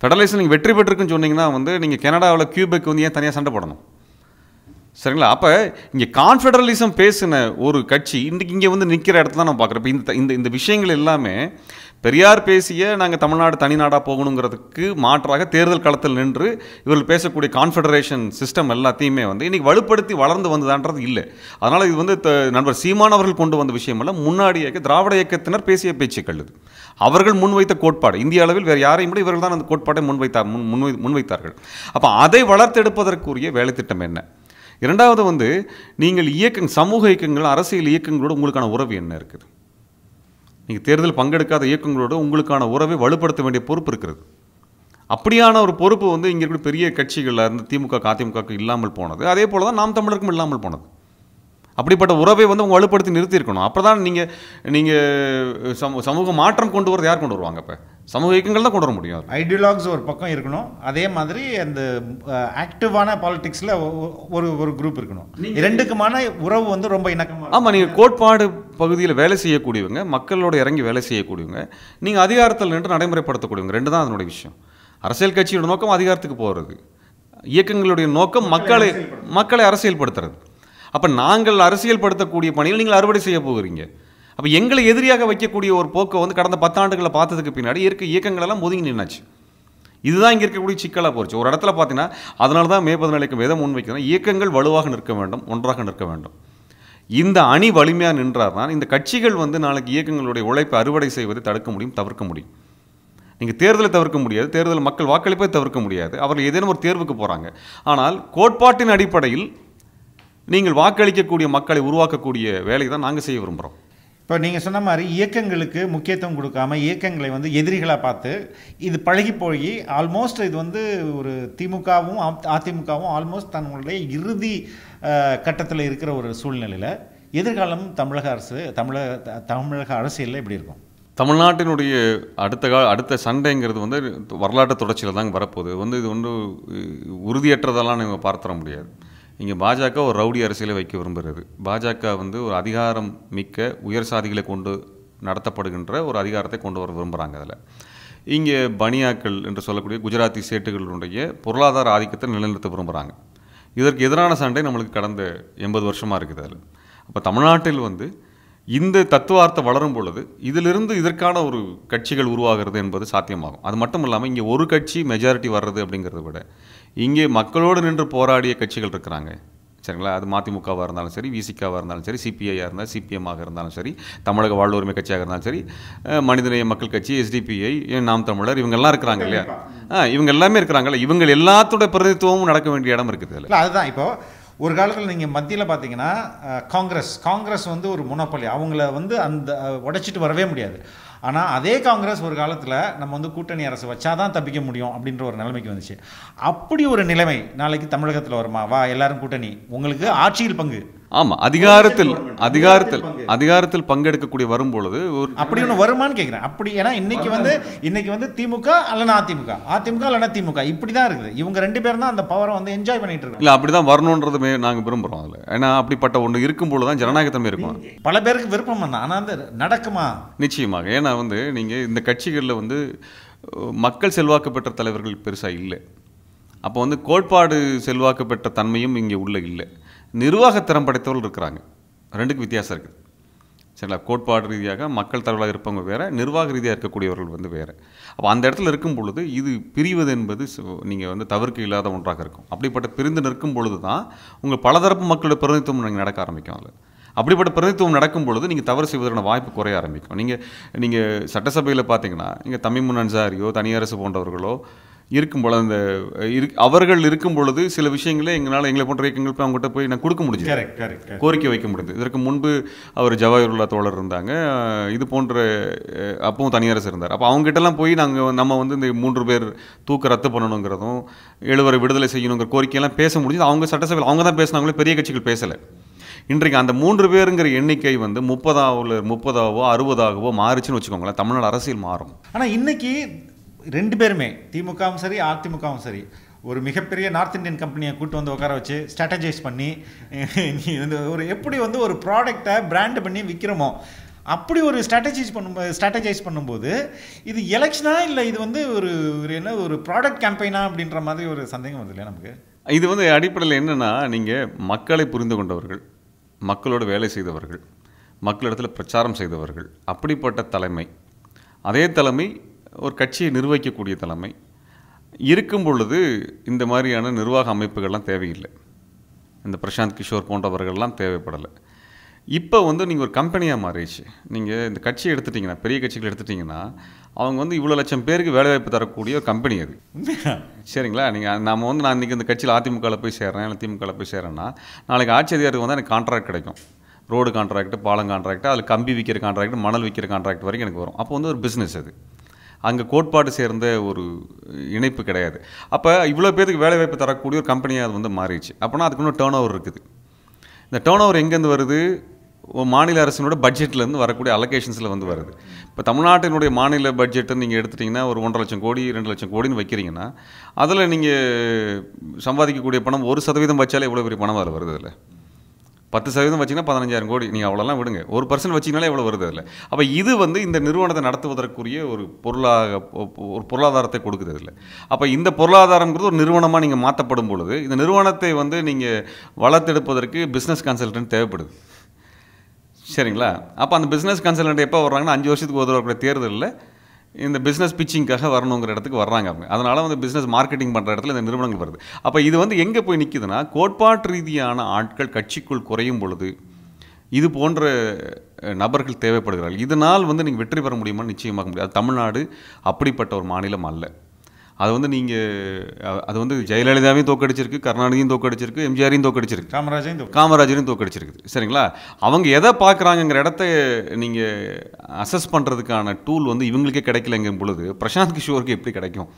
ஃபெடரலிசம் நீங்கள் வெற்றி பெற்றிருக்குன்னு சொன்னீங்கன்னா வந்து நீங்கள் கனடாவில் கியூபெக் வந்து ஏன் தனியாக சண்டை போடணும் சரிங்களா அப்போ இங்கே கான்ஃபெடரலிசம் பேசின ஒரு கட்சி இன்றைக்கி இங்கே வந்து நிற்கிற இடத்துல நான் பார்க்குறேன் இப்போ இந்த இந்த இந்த விஷயங்கள் எல்லாமே பெரியார் பேசிய நாங்கள் தமிழ்நாடு தனிநாடாக போகணுங்கிறதுக்கு மாற்றாக தேர்தல் களத்தில் நின்று இவர்கள் பேசக்கூடிய கான்ஃபெடரேஷன் சிஸ்டம் எல்லாத்தையுமே வந்து இன்றைக்கி வலுப்படுத்தி வளர்ந்து வந்ததான்றது இல்லை அதனால் இது வந்து நண்பர் சீமான் அவர்கள் கொண்டு வந்த விஷயம் அல்ல முன்னாடி திராவிட இயக்கத்தினர் பேசிய பேச்சுக்கள் இது அவர்கள் முன்வைத்த கோட்பாடு இந்திய அளவில் வேறு யாரையும் கூட இவர்கள் தான் அந்த கோட்பாட்டை முன்வைத்தார் முன் முன்வை முன்வைத்தார்கள் அப்போ அதை வளர்த்தெடுப்பதற்குரிய வேலை திட்டம் என்ன இரண்டாவது வந்து நீங்கள் இயக்கங்கள் சமூக இயக்கங்கள் அரசியல் இயக்கங்களோட உங்களுக்கான உறவு என்ன இருக்குது நீங்கள் தேர்தல் பங்கெடுக்காத இயக்கங்களோட உங்களுக்கான உறவை வலுப்படுத்த வேண்டிய பொறுப்பு இருக்கிறது அப்படியான ஒரு பொறுப்பு வந்து இங்கே இருக்கிற பெரிய கட்சிகளில் இருந்து திமுக அதிமுகவுக்கு இல்லாமல் போனது அதே போல் தான் நாம் தமிழருக்கும் இல்லாமல் போனது அப்படிப்பட்ட உறவை வந்து உங்கள் வலுப்படுத்தி நிறுத்தியிருக்கணும் அப்போ தான் நீங்கள் நீங்கள் சமூக சமூக மாற்றம் கொண்டு வரது யார் கொண்டு வருவாங்க இப்போ சமூக இயக்கங்கள் தான் கொண்டு வர முடியும் ஐடியலாக்ஸ் ஒரு பக்கம் இருக்கணும் அதே மாதிரி அந்த ஆக்டிவான பாலிடிக்ஸில் ஒரு ஒரு குரூப் இருக்கணும் ரெண்டுக்குமான உறவு வந்து ரொம்ப இணக்கமாக ஆமாம் நீங்கள் கோட்பாடு பகுதியில் வேலை செய்யக்கூடியவங்க மக்களோட இறங்கி வேலை செய்யக்கூடியவங்க நீங்கள் அதிகாரத்தில் நின்று நடைமுறைப்படுத்தக்கூடியவங்க ரெண்டு தான் அதனுடைய விஷயம் அரசியல் கட்சியோட நோக்கம் அதிகாரத்துக்கு போகிறது இயக்கங்களுடைய நோக்கம் மக்களை மக்களை அரசியல்படுத்துறது அப்போ நாங்கள் அரசியல் படுத்தக்கூடிய பணியில் நீங்கள் அறுவடை செய்ய போகிறீங்க அப்போ எங்களை எதிரியாக வைக்கக்கூடிய ஒரு போக்கை வந்து கடந்த பத்தாண்டுகளை பார்த்ததுக்கு பின்னாடி இருக்க இயக்கங்களெல்லாம் ஒதுங்கி நின்னாச்சு இதுதான் இங்கே இருக்கக்கூடிய சிக்கலாக போச்சு ஒரு இடத்துல பார்த்தீங்கன்னா அதனால தான் மே பதினேழுக்கு வேதம் முன்வைக்கணும் இயக்கங்கள் வலுவாக நிற்க வேண்டும் ஒன்றாக நிற்க வேண்டும் இந்த அணி வலிமையாக தான் இந்த கட்சிகள் வந்து நாளைக்கு இயக்கங்களுடைய உழைப்பை அறுவடை செய்வதை தடுக்க முடியும் தவிர்க்க முடியும் நீங்கள் தேர்தலை தவிர்க்க முடியாது தேர்தல் மக்கள் வாக்களிப்பை தவிர்க்க முடியாது அவர்கள் ஏதேனும் ஒரு தேர்வுக்கு போகிறாங்க ஆனால் கோட்பாட்டின் அடிப்படையில் நீங்கள் வாக்களிக்கக்கூடிய மக்களை உருவாக்கக்கூடிய வேலை தான் நாங்கள் செய்ய விரும்புகிறோம் இப்போ நீங்கள் சொன்ன மாதிரி இயக்கங்களுக்கு முக்கியத்துவம் கொடுக்காம இயக்கங்களை வந்து எதிரிகளாக பார்த்து இது பழகி போய் ஆல்மோஸ்ட் இது வந்து ஒரு திமுகவும் அதிமுகவும் ஆல்மோஸ்ட் தங்களுடைய இறுதி கட்டத்தில் இருக்கிற ஒரு சூழ்நிலையில் எதிர்காலம் தமிழக அரசு தமிழக தமிழக அரசியலில் எப்படி இருக்கும் தமிழ்நாட்டினுடைய அடுத்த கால அடுத்த சண்டைங்கிறது வந்து வரலாற்று தொடர்ச்சியில் தாங்க வரப்போகுது வந்து இது வந்து உறுதியற்றதெல்லாம் நீங்கள் பார்த்துட முடியாது இங்கே பாஜக ஒரு ரவுடி அரசியலை வைக்க விரும்புகிறது பாஜக வந்து ஒரு அதிகாரம் மிக்க உயர் சாதிகளை கொண்டு நடத்தப்படுகின்ற ஒரு அதிகாரத்தை கொண்டு வர விரும்புகிறாங்க அதில் இங்கே பனியாக்கள் என்று சொல்லக்கூடிய குஜராத்தி சேட்டுகளுடைய பொருளாதார ஆதிக்கத்தை நிலைநிறுத்த விரும்புகிறாங்க இதற்கு எதிரான சண்டை நம்மளுக்கு கடந்த எண்பது வருஷமாக இருக்குது அதில் அப்போ தமிழ்நாட்டில் வந்து இந்த தத்துவார்த்தம் வளரும் பொழுது இதிலிருந்து இதற்கான ஒரு கட்சிகள் உருவாகிறது என்பது சாத்தியமாகும் அது மட்டும் இல்லாமல் இங்கே ஒரு கட்சி மெஜாரிட்டி வர்றது அப்படிங்கிறத விட இங்கே மக்களோடு நின்று போராடிய கட்சிகள் இருக்கிறாங்க சரிங்களா அது மதிமுகவாக இருந்தாலும் சரி விசிகாவாக இருந்தாலும் சரி சிபிஐயாக இருந்தாலும் சிபிஎம்மாக இருந்தாலும் சரி தமிழக வாழ்வுரிமை கட்சியாக இருந்தாலும் சரி மனிதநேய மக்கள் கட்சி எஸ்டிபிஐ நாம் தமிழர் இவங்கெல்லாம் இருக்கிறாங்க இல்லையா இவங்க எல்லாமே இருக்கிறாங்கல்ல இவங்க எல்லாத்தோட பிரதித்துவமும் நடக்க வேண்டிய இடம் இருக்குது இல்லை அதுதான் இப்போது ஒரு காலத்தில் நீங்கள் மத்தியில் பார்த்தீங்கன்னா காங்கிரஸ் காங்கிரஸ் வந்து ஒரு முனப்பள்ளி அவங்கள வந்து அந்த உடைச்சிட்டு வரவே முடியாது ஆனால் அதே காங்கிரஸ் ஒரு காலத்தில் நம்ம வந்து கூட்டணி அரசு வச்சா தான் தப்பிக்க முடியும் அப்படின்ற ஒரு நிலைமைக்கு வந்துச்சு அப்படி ஒரு நிலைமை நாளைக்கு தமிழகத்தில் வருமா வா எல்லாரும் கூட்டணி உங்களுக்கு ஆட்சியில் பங்கு ஆமாம் அதிகாரத்தில் அதிகாரத்தில் அதிகாரத்தில் பங்கெடுக்கக்கூடிய வரும்பொழுது ஒரு அப்படி ஒன்று வருமானு கேட்குறேன் அப்படி ஏன்னா இன்னைக்கு வந்து இன்னைக்கு வந்து திமுக அல்லனா அதிமுக அதிமுக அல்லனா திமுக இப்படி தான் இருக்குது இவங்க ரெண்டு பேரும் தான் அந்த பவரை வந்து என்ஜாய் பண்ணிட்டு இருக்கு இல்லை அப்படி தான் வரணுன்றது நாங்கள் விரும்புகிறோம் அதில் ஏன்னா அப்படிப்பட்ட ஒன்று இருக்கும்போது தான் ஜனநாயகத்தன்மை இருக்கும் பல பேருக்கு விருப்பம் தான் ஆனால் வந்து நடக்குமா நிச்சயமாக ஏன்னா வந்து நீங்கள் இந்த கட்சிகளில் வந்து மக்கள் செல்வாக்கு பெற்ற தலைவர்கள் பெருசாக இல்லை அப்போ வந்து கோட்பாடு செல்வாக்கு பெற்ற தன்மையும் இங்கே உள்ள இல்லை திறம் படைத்தவர்கள் இருக்கிறாங்க ரெண்டுக்கு வித்தியாசம் இருக்குது சரிங்களா கோட்பாடு ரீதியாக மக்கள் தலைவராக இருப்பவங்க வேறு நிர்வாக ரீதியாக இருக்கக்கூடியவர்கள் வந்து வேறு அப்போ அந்த இடத்துல இருக்கும் பொழுது இது பிரிவது என்பது நீங்கள் வந்து தவிர்க்க இல்லாத ஒன்றாக இருக்கும் அப்படிப்பட்ட பிரிந்து நிற்கும் பொழுது தான் உங்கள் பலதரப்பு மக்களுடைய பிரதிநிதித்துவம் நீங்கள் நடக்க ஆரம்பிக்கும் அதில் அப்படிப்பட்ட பிரதிநிதித்துவம் நடக்கும் பொழுது நீங்கள் தவறு செய்வதற்கான வாய்ப்பு குறைய ஆரம்பிக்கும் நீங்கள் நீங்கள் சட்டசபையில் பார்த்தீங்கன்னா நீங்கள் தமிமுன் அன்சாரியோ தனியரசு போன்றவர்களோ இருக்கும் போல அந்த அவர்கள் இருக்கும் பொழுது சில விஷயங்களை எங்களால் எங்களை போன்ற இயக்கங்கள் போய் அவங்ககிட்ட போய் நான் கொடுக்க முடிஞ்சது கோரிக்கை வைக்க முடியுது இதற்கு முன்பு அவர் ஜவாஹிருல்லா தோழர் இருந்தாங்க இது போன்ற அப்பவும் தனியரசு இருந்தார் அப்போ அவங்ககிட்டலாம் போய் நாங்கள் நம்ம வந்து இந்த மூன்று பேர் தூக்க ரத்து பண்ணணுங்கிறதும் எழுவரை விடுதலை செய்யணுங்கிற கோரிக்கையெல்லாம் பேச முடிஞ்சது அவங்க சட்டசபையில் அவங்க தான் பேசினாங்களே பெரிய கட்சிகள் பேசலை இன்றைக்கு அந்த மூன்று பேருங்கிற எண்ணிக்கை வந்து முப்பதாவில் முப்பதாவோ அறுபதாகவோ மாறுச்சுன்னு வச்சுக்கோங்களேன் தமிழ்நாடு அரசியல் மாறும் ஆனால் இன்னைக்கு ரெண்டு பேருமே திமுகவும் சரி அதிமுகவும் சரி ஒரு மிகப்பெரிய நார்த் இந்தியன் கம்பெனியை கூட்டு வந்து உட்கார வச்சு ஸ்ட்ராட்டஜைஸ் பண்ணி நீ வந்து ஒரு எப்படி வந்து ஒரு ப்ராடக்டை பிராண்ட் பண்ணி விற்கிறோமோ அப்படி ஒரு ஸ்ட்ராட்டஜைஸ் பண்ணும்போது ஸ்ட்ராட்டஜைஸ் பண்ணும்போது இது எலெக்ஷனா இல்லை இது வந்து ஒரு ஒரு என்ன ஒரு ப்ராடக்ட் கேம்பெயினா அப்படின்ற மாதிரி ஒரு சந்தேகம் வருது இல்லையா நமக்கு இது வந்து அடிப்படையில் என்னென்னா நீங்கள் மக்களை புரிந்து கொண்டவர்கள் மக்களோட வேலை செய்தவர்கள் மக்களிடத்தில் பிரச்சாரம் செய்தவர்கள் அப்படிப்பட்ட தலைமை அதே தலைமை ஒரு கட்சியை நிர்வகிக்கக்கூடிய தலைமை இருக்கும் பொழுது இந்த மாதிரியான நிர்வாக அமைப்புகள்லாம் தேவையில்லை இந்த பிரசாந்த் கிஷோர் போன்றவர்கள்லாம் தேவைப்படலை இப்போ வந்து நீங்கள் ஒரு கம்பெனியாக மாறிடுச்சு நீங்கள் இந்த கட்சியை எடுத்துட்டிங்கன்னா பெரிய கட்சிகள் எடுத்துட்டிங்கன்னா அவங்க வந்து இவ்வளோ லட்சம் பேருக்கு வேலைவாய்ப்பு தரக்கூடிய ஒரு கம்பெனி அது சரிங்களா நீங்கள் நம்ம வந்து நான் இன்றைக்கி இந்த கட்சியில் அதிமுகவில் போய் சேர்றேன் இல்லை திமுகவில் போய் சேர்றேன்னா நாளைக்கு ஆட்சி அதிகாரத்துக்கு வந்து எனக்கு கான்ட்ராக்ட் கிடைக்கும் ரோடு கான்ட்ராக்ட் பாலம் கான்ட்ராக்ட் அதில் கம்பி விற்கிற கான்ட்ராக்ட் மணல் விற்கிற கான்ட்ராக்ட் வரைக்கும் எனக்கு வரும் அப்போ வந்து ஒரு பிஸ்னஸ் அது அங்கே கோட்பாடு சேர்ந்த ஒரு இணைப்பு கிடையாது அப்போ இவ்வளோ பேருக்கு வேலைவாய்ப்பு தரக்கூடிய ஒரு கம்பெனியாக அது வந்து மாறிடுச்சு அப்போனா அதுக்கு இன்னும் டேர்ன் ஓவர் இருக்குது இந்த டேர்ன் ஓவர் எங்கேருந்து வருது மாநில அரசினோட பட்ஜெட்லேருந்து வரக்கூடிய அலகேஷன்ஸில் வந்து வருது இப்போ தமிழ்நாட்டினுடைய மாநில பட்ஜெட்டை நீங்கள் எடுத்துட்டிங்கன்னா ஒரு ஒன்றரை லட்சம் கோடி ரெண்டு லட்சம் கோடின்னு வைக்கிறீங்கன்னா அதில் நீங்கள் சம்பாதிக்கக்கூடிய பணம் ஒரு சதவீதம் வச்சாலே எவ்வளோ பெரிய பணம் அதில் வருது இல்லை பத்து சதவீதம் வச்சிங்கன்னா பதினஞ்சாயிரம் கோடி நீங்கள் அவ்வளோலாம் விடுங்க ஒரு பர்சன்ட் வச்சிங்கனாலே எவ்வளோ வருது அதில் அப்போ இது வந்து இந்த நிறுவனத்தை நடத்துவதற்குரிய ஒரு பொருளாக ஒரு பொருளாதாரத்தை கொடுக்குது அதில் அப்போ இந்த பொருளாதாரங்கிறது ஒரு நிறுவனமாக நீங்கள் மாற்றப்படும் பொழுது இந்த நிறுவனத்தை வந்து நீங்கள் வளர்த்தெடுப்பதற்கு பிஸ்னஸ் கன்சல்டன்ட் தேவைப்படுது சரிங்களா அப்போ அந்த பிஸ்னஸ் கன்சல்டன்ட் எப்போ வர்றாங்கன்னா அஞ்சு வருஷத்துக்கு ஒரு வரக்கூடிய தேர்தலில் இந்த பிஸ்னஸ் பிச்சிங்காக வரணுங்கிற இடத்துக்கு வர்றாங்க அவங்க அதனால் வந்து பிஸ்னஸ் மார்க்கெட்டிங் பண்ணுற இடத்துல இந்த நிறுவனங்கள் வருது அப்போ இது வந்து எங்கே போய் நிற்குதுன்னா கோட்பாட்டு ரீதியான ஆட்கள் கட்சிக்குள் குறையும் பொழுது இது போன்ற நபர்கள் தேவைப்படுகிறார்கள் இதனால் வந்து நீங்கள் வெற்றி பெற முடியுமான்னு நிச்சயமாக முடியாது தமிழ்நாடு அப்படிப்பட்ட ஒரு மாநிலம் அல்ல அது வந்து நீங்கள் அது வந்து ஜெயலலிதாவையும் தோக்கடிச்சிருக்கு கருணாநிதியும் தோக்கடிச்சிருக்கு எம்ஜிஆரையும் தோக்கடிச்சிருக்கு காமராஜரையும் காமராஜரையும் தோக்கடிச்சிருக்குது சரிங்களா அவங்க எதை பார்க்குறாங்கங்கிற இடத்த நீங்கள் அசஸ் பண்ணுறதுக்கான டூல் வந்து இவங்களுக்கே கிடைக்கலங்கும் பொழுது பிரசாந்த் கிஷோருக்கு எப்படி கிடைக்கும்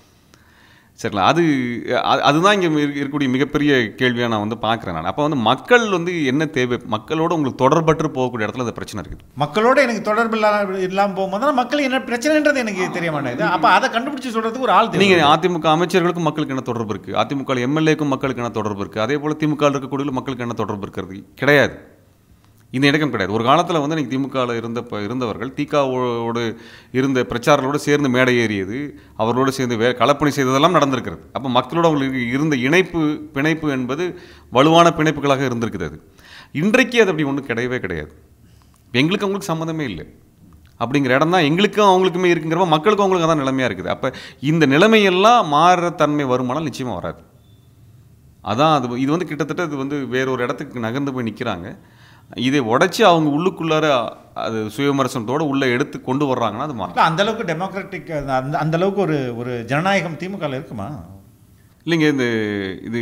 சரிங்களா அது அதுதான் இங்கே இருக்கக்கூடிய மிகப்பெரிய கேள்வியாக நான் வந்து பார்க்குறேன் நான் அப்போ வந்து மக்கள் வந்து என்ன தேவை மக்களோட உங்களுக்கு தொடர்பற்று போகக்கூடிய இடத்துல அந்த பிரச்சனை இருக்குது மக்களோட எனக்கு தொடர்பு இல்லாமல் இல்லாமல் போகும்போது தான் மக்கள் என்ன பிரச்சனைன்றது எனக்கு தெரிய மாட்டேங்குது அப்போ அதை கண்டுபிடிச்சி சொல்கிறதுக்கு ஒரு ஆள் நீங்கள் அதிமுக அமைச்சர்களுக்கும் மக்களுக்கு என்ன தொடர்பு இருக்குது அதிமுக எம்எல்ஏக்கும் மக்களுக்கு என்ன தொடர்பு இருக்குது அதே போல் திமுக இருக்கக்கூடிய மக்களுக்கு என்ன தொடர்பு இருக்கிறது கிடையாது இந்த இணக்கம் கிடையாது ஒரு காலத்தில் வந்து இன்றைக்கி திமுகவில் இருந்த இருந்தவர்கள் திகாவோடு இருந்த பிரச்சாரங்களோடு சேர்ந்து மேடை ஏறியது அவர்களோடு சேர்ந்து வே கலப்பணி செய்ததெல்லாம் நடந்திருக்கிறது அப்போ மக்களோடு அவங்களுக்கு இருந்த இணைப்பு பிணைப்பு என்பது வலுவான பிணைப்புகளாக இருந்திருக்குது அது இன்றைக்கு அது அப்படி ஒன்றும் கிடையவே கிடையாது எங்களுக்கு அவங்களுக்கு சம்மந்தமே இல்லை அப்படிங்கிற இடம் தான் எங்களுக்கும் அவங்களுக்குமே இருக்குங்கிறப்ப மக்களுக்கும் அவங்களுக்கு தான் நிலைமையாக இருக்குது அப்போ இந்த நிலைமையெல்லாம் மாறுற தன்மை வருமானால் நிச்சயமாக வராது அதான் அது இது வந்து கிட்டத்தட்ட இது வந்து வேறொரு இடத்துக்கு நகர்ந்து போய் நிற்கிறாங்க இதை உடைச்சி அவங்க உள்ளுக்குள்ளார அது சுயமரசனத்தோடு உள்ளே எடுத்து கொண்டு வர்றாங்கன்னா அது மாறும் அந்த அளவுக்கு டெமோக்ராட்டிக் அந்த அந்த அளவுக்கு ஒரு ஒரு ஜனநாயகம் திமுகவில் இருக்குமா இல்லைங்க இந்த இது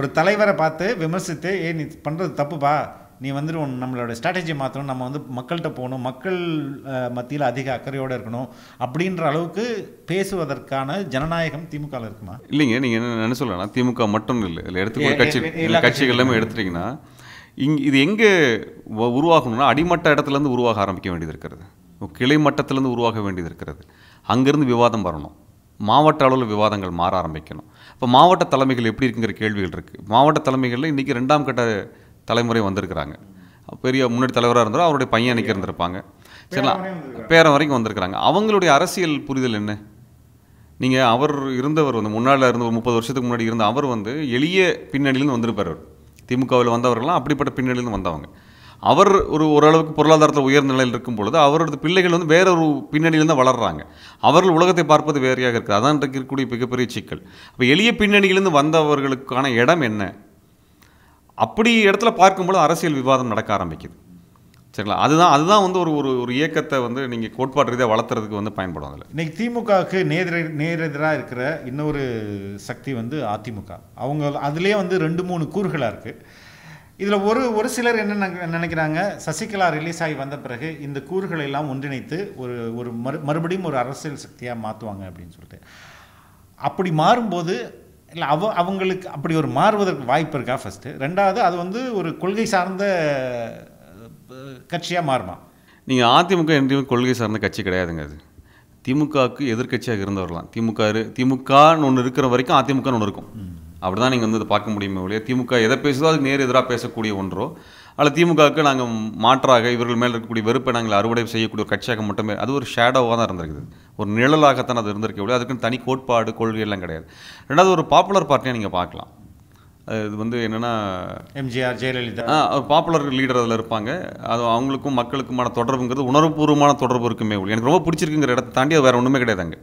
ஒரு தலைவரை பார்த்து விமர்சித்து ஏ நீ பண்ணுறது தப்புப்பா நீ வந்து நம்மளோட ஸ்ட்ராட்டஜி மாற்றணும் நம்ம வந்து மக்கள்கிட்ட போகணும் மக்கள் மத்தியில் அதிக அக்கறையோடு இருக்கணும் அப்படின்ற அளவுக்கு பேசுவதற்கான ஜனநாயகம் திமுகவில் இருக்குமா இல்லைங்க நீங்கள் என்ன சொல்லலாம் திமுக மட்டும் இல்லை இதில் எடுத்து கட்சி கட்சிகள் எல்லாமே எடுத்துட்டிங்கன்னா இங் இது எங்கே உருவாகணும்னா அடிமட்ட இடத்துலேருந்து உருவாக ஆரம்பிக்க வேண்டியது இருக்கிறது கிளை மட்டத்திலேருந்து உருவாக வேண்டியது இருக்கிறது அங்கேருந்து விவாதம் வரணும் மாவட்ட அளவில் விவாதங்கள் மாற ஆரம்பிக்கணும் இப்போ மாவட்ட தலைமைகள் எப்படி இருக்குங்கிற கேள்விகள் இருக்குது மாவட்ட தலைமைகளில் இன்றைக்கி ரெண்டாம் கட்ட தலைமுறை வந்திருக்கிறாங்க பெரிய முன்னாடி தலைவராக இருந்தாலும் அவருடைய பையன் அன்றைக்கி இருந்திருப்பாங்க சரிங்களா பேரன் வரைக்கும் வந்திருக்கிறாங்க அவங்களுடைய அரசியல் புரிதல் என்ன நீங்கள் அவர் இருந்தவர் வந்து முன்னால் இருந்த ஒரு முப்பது வருஷத்துக்கு முன்னாடி இருந்த அவர் வந்து எளிய பின்னணியிலேருந்து வந்திருப்பார் அவர் திமுகவில் வந்தவர்கள்லாம் அப்படிப்பட்ட பின்னணியிலிருந்து வந்தவங்க அவர் ஒரு ஓரளவுக்கு பொருளாதாரத்தில் உயர்ந்த நிலையில் இருக்கும் பொழுது அவரோட பிள்ளைகள் வந்து வேற ஒரு பின்னணியிலிருந்து வளர்கிறாங்க அவர்கள் உலகத்தை பார்ப்பது வேறையாக இருக்குது அதான் இருக்கக்கூடிய மிகப்பெரிய சிக்கல் அப்போ எளிய பின்னணியிலிருந்து வந்தவர்களுக்கான இடம் என்ன அப்படி இடத்துல பார்க்கும்போது அரசியல் விவாதம் நடக்க ஆரம்பிக்குது சரிங்களா அதுதான் அதுதான் வந்து ஒரு ஒரு ஒரு இயக்கத்தை வந்து நீங்கள் கோட்பாடு ரீதியாக வளர்த்துறதுக்கு வந்து பயன்படும் அதில் இன்றைக்கி திமுகவுக்கு நேர நேரெதிராக இருக்கிற இன்னொரு சக்தி வந்து அதிமுக அவங்க அதுலேயே வந்து ரெண்டு மூணு கூறுகளாக இருக்குது இதில் ஒரு ஒரு சிலர் என்ன நினைக்கிறாங்க சசிகலா ரிலீஸ் ஆகி வந்த பிறகு இந்த கூறுகளை எல்லாம் ஒன்றிணைத்து ஒரு ஒரு மறு மறுபடியும் ஒரு அரசியல் சக்தியாக மாற்றுவாங்க அப்படின்னு சொல்லிட்டு அப்படி மாறும்போது இல்லை அவ அவங்களுக்கு அப்படி ஒரு மாறுவதற்கு வாய்ப்பு இருக்கா ஃபஸ்ட்டு ரெண்டாவது அது வந்து ஒரு கொள்கை சார்ந்த கட்சியாக மாறுமா நீங்கள் அதிமுக என்றையும் கொள்கை சார்ந்த கட்சி கிடையாதுங்க அது திமுகவுக்கு எதிர்கட்சியாக இருந்து வரலாம் திமுக திமுகன்னு ஒன்று இருக்கிற வரைக்கும் அதிமுகன்னு ஒன்று இருக்கும் அப்படி தான் நீங்கள் வந்து அதை பார்க்க முடியுமே இல்லையா திமுக எதை பேசுதோ அதுக்கு நேர் எதிராக பேசக்கூடிய ஒன்றோ அல்ல திமுகவுக்கு நாங்கள் மாற்றாக இவர்கள் மேலே இருக்கக்கூடிய வெறுப்பை நாங்கள் அறுவடை செய்யக்கூடிய ஒரு கட்சியாக மட்டுமே அது ஒரு ஷேடோவாக தான் இருந்திருக்குது ஒரு நிழலாகத்தான் அது இருந்திருக்க ஒழிய அதுக்குன்னு தனி கோட்பாடு கொள்கையெல்லாம் கிடையாது ரெண்டாவது ஒரு பாப்புலர் பார்ட்டியாக நீங்கள் பார்க்கலாம் இது வந்து என்னென்னா எம்ஜிஆர் ஜெயலலிதா ஆ ஒரு பாப்புலர் லீடர் அதில் இருப்பாங்க அது அவங்களுக்கும் மக்களுக்குமான தொடர்புங்கிறது உணர்வுபூர்வமான தொடர்பு இருக்குமே உள்ள எனக்கு ரொம்ப பிடிச்சிருக்குங்கிற இடத்த தாண்டி அது வேறு ஒன்றுமே அங்கே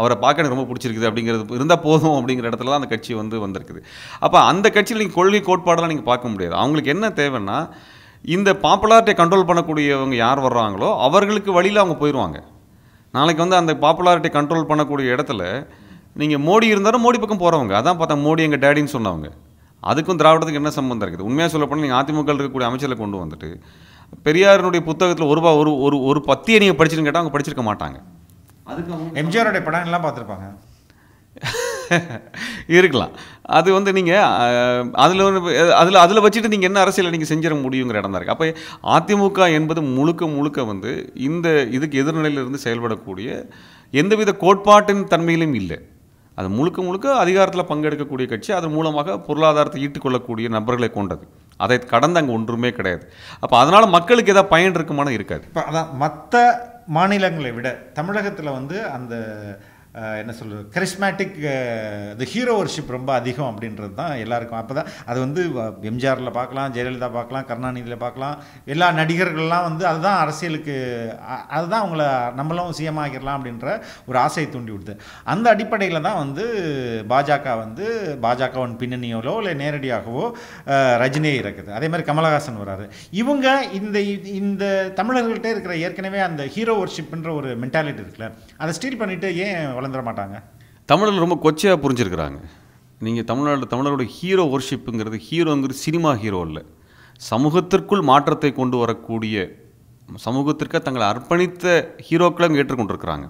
அவரை பார்க்க எனக்கு ரொம்ப பிடிச்சிருக்குது அப்படிங்கிறது இருந்தால் போதும் அப்படிங்கிற இடத்துல தான் அந்த கட்சி வந்து வந்திருக்குது அப்போ அந்த கட்சியில் நீங்கள் கொள்கை கோட்பாடெல்லாம் நீங்கள் பார்க்க முடியாது அவங்களுக்கு என்ன தேவைன்னா இந்த பாப்புலாரிட்டியை கண்ட்ரோல் பண்ணக்கூடியவங்க யார் வர்றாங்களோ அவர்களுக்கு வழியில் அவங்க போயிடுவாங்க நாளைக்கு வந்து அந்த பாப்புலாரிட்டியை கண்ட்ரோல் பண்ணக்கூடிய இடத்துல நீங்கள் மோடி இருந்தாலும் மோடி பக்கம் போகிறவங்க அதான் பார்த்தா மோடி எங்கள் டேடின்னு சொன்னவங்க அதுக்கும் திராவிடத்துக்கு என்ன சம்மந்தம் இருக்குது உண்மையாக சொல்லப்போனால் நீங்கள் அதிமுக இருக்கக்கூடிய அமைச்சரில் கொண்டு வந்துட்டு பெரியாரினுடைய புத்தகத்தில் ஒரு ஒரு ஒரு ஒரு பத்தியை நீங்கள் படிச்சுன்னு கேட்டால் அவங்க படிச்சிருக்க மாட்டாங்க அதுக்கு எம்ஜிஆருடைய படங்கள்லாம் பார்த்துருப்பாங்க இருக்கலாம் அது வந்து நீங்கள் அதில் அதில் அதில் வச்சுட்டு நீங்கள் என்ன அரசியலை நீங்கள் செஞ்சிட முடியுங்கிற இடம் தான் இருக்குது அப்போ அதிமுக என்பது முழுக்க முழுக்க வந்து இந்த இதுக்கு எதிர்நிலையிலிருந்து செயல்படக்கூடிய எந்தவித கோட்பாட்டின் தன்மையிலும் இல்லை அது முழுக்க முழுக்க அதிகாரத்தில் பங்கெடுக்கக்கூடிய கட்சி அதன் மூலமாக பொருளாதாரத்தை ஈட்டுக்கொள்ளக்கூடிய நபர்களை கொண்டது அதை கடந்த அங்கே ஒன்றுமே கிடையாது அப்போ அதனால் மக்களுக்கு எதாவது பயன் இருக்குமான இருக்காது இப்போ அதான் மற்ற மாநிலங்களை விட தமிழகத்தில் வந்து அந்த என்ன சொல்கிறது கரிஸ்மேட்டிக் த ஹீரோ ஒர்ஷிப் ரொம்ப அதிகம் அப்படின்றது தான் எல்லாருக்கும் அப்போ தான் அது வந்து எம்ஜிஆரில் பார்க்கலாம் ஜெயலலிதா பார்க்கலாம் கருணாநிதியில் பார்க்கலாம் எல்லா நடிகர்கள்லாம் வந்து அதுதான் அரசியலுக்கு அதுதான் அவங்கள நம்மளும் சிஎம் ஆகிடலாம் அப்படின்ற ஒரு ஆசையை தூண்டி விடுது அந்த அடிப்படையில் தான் வந்து பாஜக வந்து பாஜகவின் பின்னணியோலோ இல்லை நேரடியாகவோ ரஜினியை இறக்குது அதே மாதிரி கமலஹாசன் வராரு இவங்க இந்த இந்த தமிழர்கள்ட்டே இருக்கிற ஏற்கனவே அந்த ஹீரோ ஒர்ஷிப்ன்ற ஒரு மென்டாலிட்டி இருக்குல்ல அதை ஸ்டீல் பண்ணிவிட்டு ஏன் வளர்ந்துட மாட்டாங்க தமிழில் ரொம்ப கொச்சையாக புரிஞ்சிருக்கிறாங்க நீங்கள் தமிழ்நாடு தமிழரோட ஹீரோ ஒர்ஷிப்புங்கிறது ஹீரோங்கிறது சினிமா ஹீரோ இல்லை சமூகத்திற்குள் மாற்றத்தை கொண்டு வரக்கூடிய சமூகத்திற்காக தங்களை அர்ப்பணித்த ஹீரோக்களை அங்கே ஏற்றுக்கொண்டிருக்கிறாங்க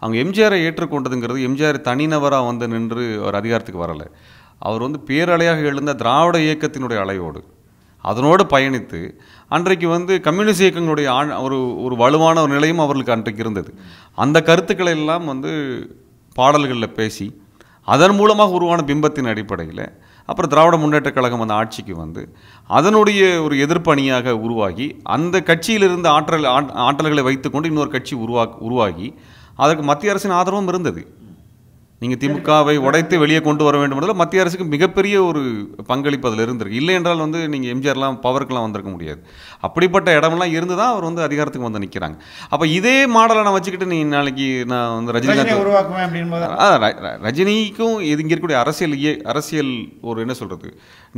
அவங்க எம்ஜிஆரை ஏற்றுக்கொண்டதுங்கிறது எம்ஜிஆர் தனிநபராக வந்து நின்று அவர் அதிகாரத்துக்கு வரலை அவர் வந்து பேரலையாக எழுந்த திராவிட இயக்கத்தினுடைய அலையோடு அதனோடு பயணித்து அன்றைக்கு வந்து கம்யூனிஸ்ட் இயக்கங்களுடைய ஒரு ஒரு வலுவான ஒரு நிலையும் அவர்களுக்கு அன்றைக்கு இருந்தது அந்த கருத்துக்களை எல்லாம் வந்து பாடல்களில் பேசி அதன் மூலமாக உருவான பிம்பத்தின் அடிப்படையில் அப்புறம் திராவிட முன்னேற்றக் கழகம் அந்த ஆட்சிக்கு வந்து அதனுடைய ஒரு எதிர்ப்பணியாக உருவாகி அந்த கட்சியிலிருந்து ஆற்றல் ஆற்றல்களை வைத்துக்கொண்டு இன்னொரு கட்சி உருவா உருவாகி அதற்கு மத்திய அரசின் ஆதரவும் இருந்தது நீங்கள் திமுகவை உடைத்து வெளியே கொண்டு வர வேண்டும் என்பதில் மத்திய அரசுக்கு மிகப்பெரிய ஒரு பங்களிப்பு அதில் இருந்திருக்கு இல்லை என்றால் வந்து நீங்கள் எம்ஜிஆர்லாம் பவருக்குலாம் வந்திருக்க முடியாது அப்படிப்பட்ட இடமெல்லாம் இருந்து தான் அவர் வந்து அதிகாரத்துக்கு வந்து நிற்கிறாங்க அப்போ இதே மாடலை நான் வச்சுக்கிட்டு நீ நாளைக்கு நான் வந்து ரஜினிகாந்த் ரஜினிக்கும் இது இங்கே இருக்கக்கூடிய அரசியல் அரசியல் ஒரு என்ன சொல்கிறது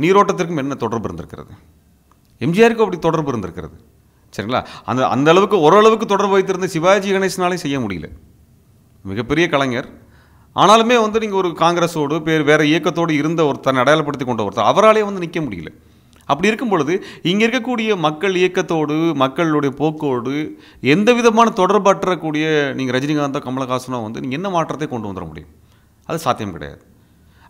நீரோட்டத்திற்கும் என்ன தொடர்பு இருந்திருக்கிறது எம்ஜிஆருக்கும் அப்படி தொடர்பு இருந்திருக்கிறது சரிங்களா அந்த அந்த அளவுக்கு ஓரளவுக்கு தொடர்பு வைத்திருந்த சிவாஜி கணேசனாலே செய்ய முடியல மிகப்பெரிய கலைஞர் ஆனாலுமே வந்து நீங்கள் ஒரு காங்கிரஸோடு பேர் வேறு இயக்கத்தோடு இருந்த ஒருத்தனை அடையாளப்படுத்தி கொண்ட ஒருத்தர் அவராலே வந்து நிற்க முடியல அப்படி இருக்கும் பொழுது இங்கே இருக்கக்கூடிய மக்கள் இயக்கத்தோடு மக்களுடைய போக்கோடு எந்த விதமான தொடர்பற்றக்கூடிய நீங்கள் ரஜினிகாந்தோ கமலஹாசனோ வந்து நீங்கள் என்ன மாற்றத்தை கொண்டு வந்துட முடியும் அது சாத்தியம் கிடையாது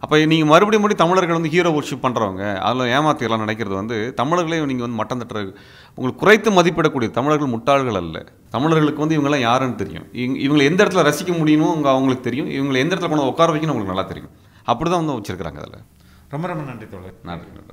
அப்போ நீங்கள் மறுபடியும் மறுபடியும் தமிழர்கள் வந்து ஹீரோ ஒர்ஷிப் பண்ணுறவங்க அதில் ஏமாத்தியெல்லாம் நினைக்கிறது வந்து தமிழர்களையும் நீங்கள் வந்து மட்டம் தட்டுற உங்களுக்கு குறைத்து மதிப்பிடக்கூடிய தமிழர்கள் முட்டாள்கள் அல்ல தமிழர்களுக்கு வந்து இவங்கெல்லாம் யாருன்னு தெரியும் இவங்க இவங்களை எந்த இடத்துல ரசிக்க முடியுமோ அவங்க அவங்களுக்கு தெரியும் இவங்களை எந்த இடத்துல கொண்டு உட்கார வைக்கணும் அவங்களுக்கு நல்லா தெரியும் அப்படி தான் வந்து வச்சுருக்கிறாங்க அதில் ரொம்ப ரொம்ப நன்றி தோழர் நன்றி